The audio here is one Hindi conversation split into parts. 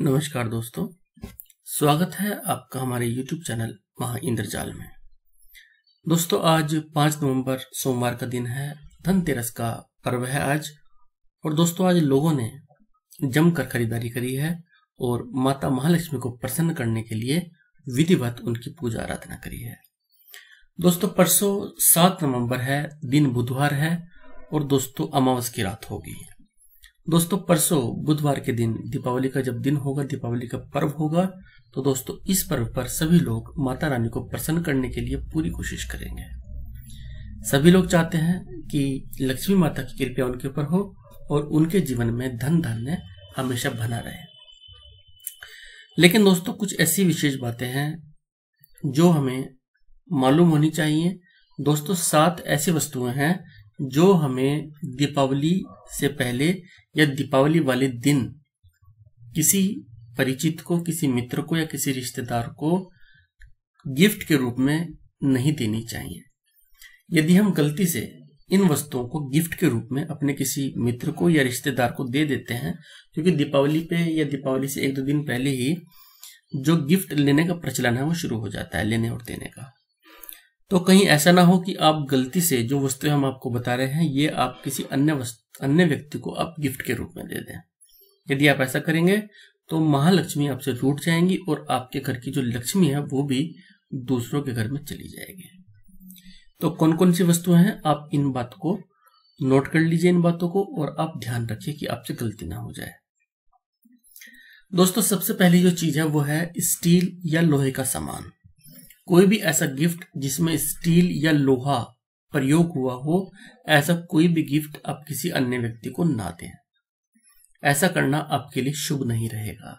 नमस्कार दोस्तों स्वागत है आपका हमारे YouTube चैनल महा इंद्रजाल में दोस्तों आज पांच नवंबर सोमवार का दिन है धनतेरस का पर्व है आज और दोस्तों आज लोगों ने जमकर खरीदारी करी है और माता महालक्ष्मी को प्रसन्न करने के लिए विधिवत उनकी पूजा आराधना करी है दोस्तों परसों सात नवंबर है दिन बुधवार है और दोस्तों अमावस की रात होगी दोस्तों परसों बुधवार के दिन दीपावली का जब दिन होगा दीपावली का पर्व होगा तो दोस्तों इस पर्व पर सभी लोग माता रानी को प्रसन्न करने के लिए पूरी कोशिश करेंगे सभी लोग चाहते हैं कि लक्ष्मी माता की कृपया उनके ऊपर हो और उनके जीवन में धन धान्य हमेशा बना रहे लेकिन दोस्तों कुछ ऐसी विशेष बातें हैं जो हमें मालूम होनी चाहिए दोस्तों सात ऐसी वस्तुएं हैं जो हमें दीपावली से पहले या दीपावली वाले दिन किसी परिचित को किसी मित्र को या किसी रिश्तेदार को गिफ्ट के रूप में नहीं देनी चाहिए यदि हम गलती से इन वस्तुओं को गिफ्ट के रूप में अपने किसी मित्र को या रिश्तेदार को दे देते हैं क्योंकि दीपावली पे या दीपावली से एक दो दिन पहले ही जो गिफ्ट लेने का प्रचलन है वो शुरू हो जाता है लेने और देने का तो कहीं ऐसा ना हो कि आप गलती से जो वस्तुएं हम आपको बता रहे हैं ये आप किसी अन्य अन्य व्यक्ति को आप गिफ्ट के रूप में दे दें यदि आप ऐसा करेंगे तो महालक्ष्मी आपसे रूट जाएंगी और आपके घर की जो लक्ष्मी है वो भी दूसरों के घर में चली जाएगी तो कौन कौन सी वस्तुएं हैं आप इन बात को नोट कर लीजिए इन बातों को और आप ध्यान रखिए कि आपसे गलती ना हो जाए दोस्तों सबसे पहली जो चीज है वो है स्टील या लोहे का सामान कोई भी ऐसा गिफ्ट जिसमें स्टील या लोहा प्रयोग हुआ हो ऐसा कोई भी गिफ्ट आप किसी अन्य व्यक्ति को ना दें ऐसा करना आपके लिए शुभ नहीं रहेगा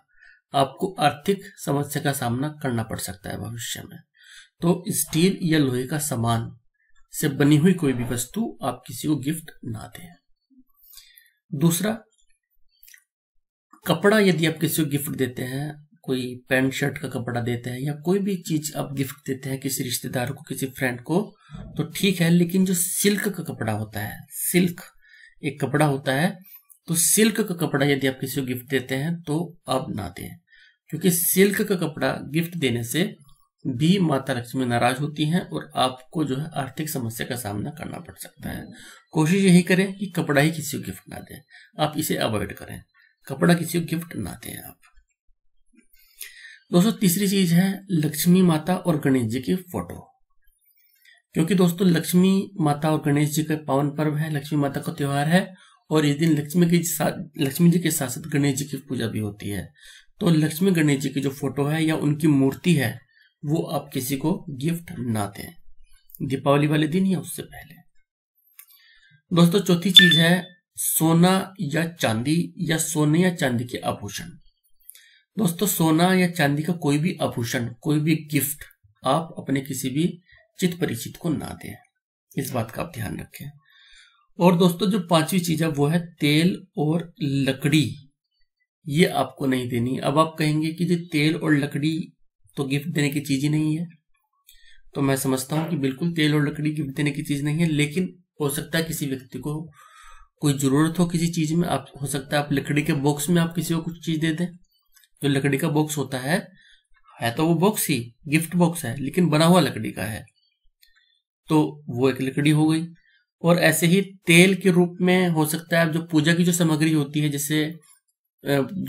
आपको आर्थिक समस्या का सामना करना पड़ सकता है भविष्य में तो स्टील या लोहे का सामान से बनी हुई कोई भी वस्तु आप किसी को गिफ्ट ना दें दूसरा कपड़ा यदि आप किसी को गिफ्ट देते हैं कोई पैंट शर्ट का कपड़ा देते हैं या कोई भी चीज आप गिफ्ट देते हैं किसी रिश्तेदार को किसी फ्रेंड को तो ठीक है लेकिन जो सिल्क का कपड़ा होता है सिल्क एक कपड़ा होता है तो सिल्क का कपड़ा यदि आप किसी को गिफ्ट देते हैं तो आप ना दें क्योंकि सिल्क का कपड़ा गिफ्ट देने से भी माता लक्ष्मी नाराज होती हैं और आपको जो है आर्थिक समस्या का सामना करना पड़ सकता है कोशिश यही करें कि कपड़ा ही किसी को गिफ्ट ना दें आप इसे अवॉइड करें कपड़ा किसी को गिफ्ट ना दें आप दोस्तों तीसरी चीज है लक्ष्मी माता और गणेश जी की फोटो क्योंकि दोस्तों लक्ष्मी माता और गणेश जी का पावन पर्व है लक्ष्मी माता का त्योहार है और इस दिन लक्ष्मी के साथ लक्ष्मी जी के साथ साथ गणेश जी की पूजा भी होती है तो लक्ष्मी गणेश जी की जो फोटो है या उनकी मूर्ति है वो आप किसी को गिफ्ट ना दें दीपावली वाले दिन या उससे पहले दोस्तों चौथी चीज है सोना या चांदी या सोने या चांदी के आभूषण दोस्तों सोना या चांदी का कोई भी आभूषण कोई भी गिफ्ट आप अपने किसी भी चित परिचित को ना दें इस बात का आप ध्यान रखें और दोस्तों जो पांचवी चीज है वो है तेल और लकड़ी ये आपको नहीं देनी अब आप कहेंगे कि जो तेल और लकड़ी तो गिफ्ट देने की चीज ही नहीं है तो मैं समझता हूं कि बिल्कुल तेल और लकड़ी गिफ्ट देने की चीज नहीं है लेकिन हो सकता है किसी व्यक्ति को कोई जरूरत हो किसी चीज में आप हो सकता है आप लकड़ी के बॉक्स में आप किसी को कुछ चीज दे दें जो लकड़ी का बॉक्स होता है है तो वो बॉक्स ही गिफ्ट बॉक्स है लेकिन बना हुआ लकड़ी का है तो वो एक लकड़ी हो गई और ऐसे ही तेल के रूप में हो सकता है जो पूजा की जो सामग्री होती है जैसे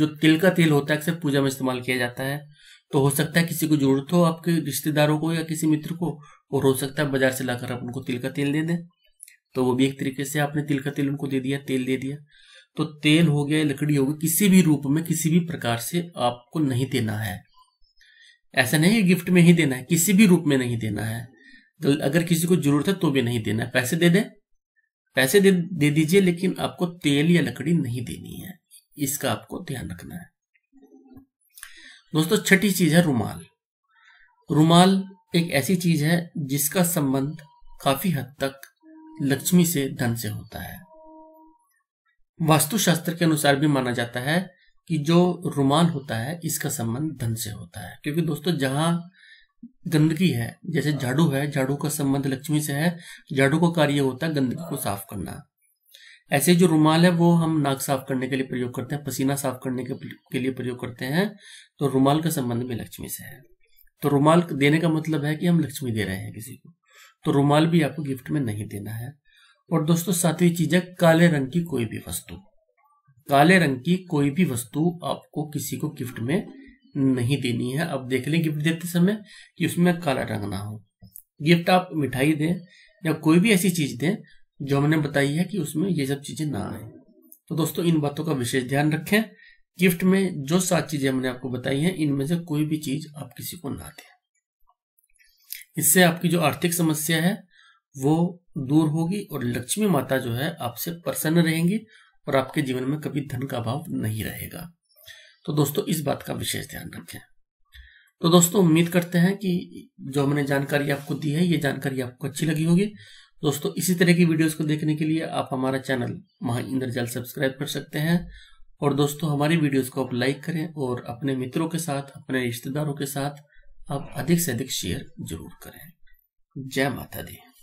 जो तिल का तेल होता है अक्सर पूजा में इस्तेमाल किया जाता है तो हो सकता है किसी को जरूरत हो आपके रिश्तेदारों को या किसी मित्र को और हो सकता है बाजार से लाकर आप उनको तिल का तेल दे दें तो वो भी एक तरीके से आपने तिल का तेल उनको दे दिया तेल दे दिया तो तेल हो गया लकड़ी हो गई किसी भी रूप में किसी भी प्रकार से आपको नहीं देना है ऐसा नहीं है गिफ्ट में ही देना है किसी भी रूप में नहीं देना है तो अगर किसी को जरूरत है तो भी नहीं देना है पैसे दे दें पैसे दे दे दीजिए लेकिन आपको तेल या लकड़ी नहीं देनी है इसका आपको ध्यान रखना है दोस्तों छठी चीज है रुमाल रुमाल एक ऐसी चीज है जिसका संबंध काफी हद तक लक्ष्मी से धन से होता है वास्तुशास्त्र के अनुसार भी माना जाता है कि जो रुमाल होता है इसका संबंध धन से होता है क्योंकि दोस्तों जहां गंदगी है जैसे झाड़ू है झाड़ू का संबंध लक्ष्मी से है झाड़ू का कार्य होता है गंदगी को साफ करना ऐसे जो रुमाल है वो हम नाक साफ करने के लिए प्रयोग करते हैं पसीना साफ करने के लिए प्रयोग करते हैं तो रुमाल का संबंध भी लक्ष्मी से है तो रुमाल देने का मतलब है कि हम लक्ष्मी दे रहे हैं किसी को तो रुमाल भी आपको गिफ्ट में नहीं देना है और दोस्तों सातवीं चीज है काले रंग की कोई भी वस्तु काले रंग की कोई भी वस्तु आपको किसी को गिफ्ट में नहीं देनी है आप देख लें गिफ्ट देते समय कि उसमें काला रंग ना हो गिफ्ट आप मिठाई दें या कोई भी ऐसी चीज दें जो हमने बताई है कि उसमें ये सब चीजें ना आए तो दोस्तों इन बातों का विशेष ध्यान रखें गिफ्ट में जो सात चीजें हमने आपको बताई हैं इनमें से कोई भी चीज आप किसी को ना दें इससे आपकी जो आर्थिक समस्या है वो दूर होगी और लक्ष्मी माता जो है आपसे प्रसन्न रहेंगी और आपके जीवन में कभी धन का अभाव नहीं रहेगा तो दोस्तों इस बात का विशेष ध्यान रखें तो दोस्तों उम्मीद करते हैं कि जो हमने जानकारी आपको दी है ये जानकारी आपको अच्छी लगी होगी दोस्तों इसी तरह की वीडियोस को देखने के लिए आप हमारा चैनल महा जल सब्सक्राइब कर सकते हैं और दोस्तों हमारी वीडियोस को आप लाइक करें और अपने मित्रों के साथ अपने रिश्तेदारों के साथ आप अधिक से अधिक शेयर जरूर करें जय माता दी